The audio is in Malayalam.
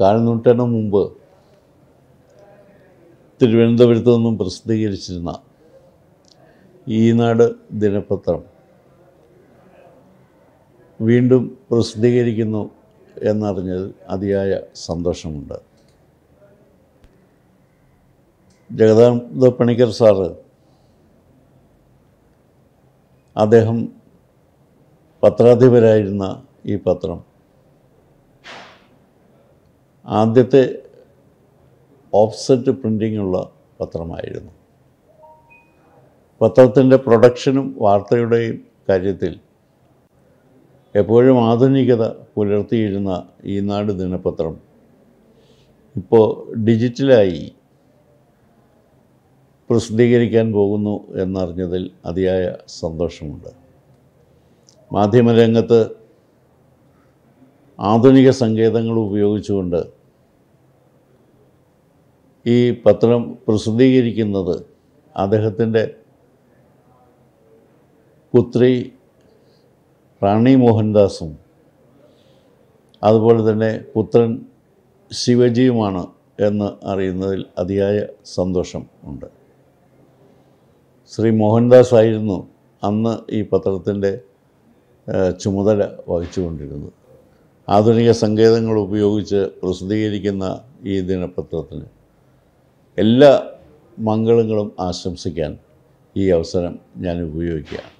കാൽനൂറ്റാണ്ട് മുമ്പ് തിരുവനന്തപുരത്ത് നിന്നും പ്രസിദ്ധീകരിച്ചിരുന്ന ഈനാട് ദിനപത്രം വീണ്ടും പ്രസിദ്ധീകരിക്കുന്നു എന്നറിഞ്ഞതിൽ അതിയായ സന്തോഷമുണ്ട് ജഗദാനന്ദ പണിക്കർ സാറ് അദ്ദേഹം പത്രാധിപരായിരുന്ന ഈ പത്രം ആദ്യത്തെ ഓഫ്സെറ്റ് പ്രിൻറ്റിങ്ങുള്ള പത്രമായിരുന്നു പത്രത്തിൻ്റെ പ്രൊഡക്ഷനും വാർത്തയുടെയും കാര്യത്തിൽ എപ്പോഴും ആധുനികത പുലർത്തിയിരുന്ന ഈനാട് ദിനപത്രം ഇപ്പോൾ ഡിജിറ്റലായി പ്രസിദ്ധീകരിക്കാൻ പോകുന്നു എന്നറിഞ്ഞതിൽ അതിയായ സന്തോഷമുണ്ട് മാധ്യമരംഗത്ത് ആധുനിക സങ്കേതങ്ങൾ ഉപയോഗിച്ചുകൊണ്ട് ഈ പത്രം പ്രസിദ്ധീകരിക്കുന്നത് അദ്ദേഹത്തിൻ്റെ പുത്രി റാണി മോഹൻദാസും അതുപോലെ തന്നെ പുത്രൻ ശിവജിയുമാണ് എന്ന് അറിയുന്നതിൽ അതിയായ സന്തോഷം ഉണ്ട് ശ്രീ മോഹൻദാസ് ആയിരുന്നു അന്ന് ഈ പത്രത്തിൻ്റെ ചുമതല വഹിച്ചുകൊണ്ടിരുന്നത് ആധുനിക സങ്കേതങ്ങൾ ഉപയോഗിച്ച് പ്രസിദ്ധീകരിക്കുന്ന ഈ ദിനപത്രത്തിന് എല്ലാ മംഗളങ്ങളും ആശംസിക്കാൻ ഈ അവസരം ഞാൻ ഉപയോഗിക്കുകയാണ്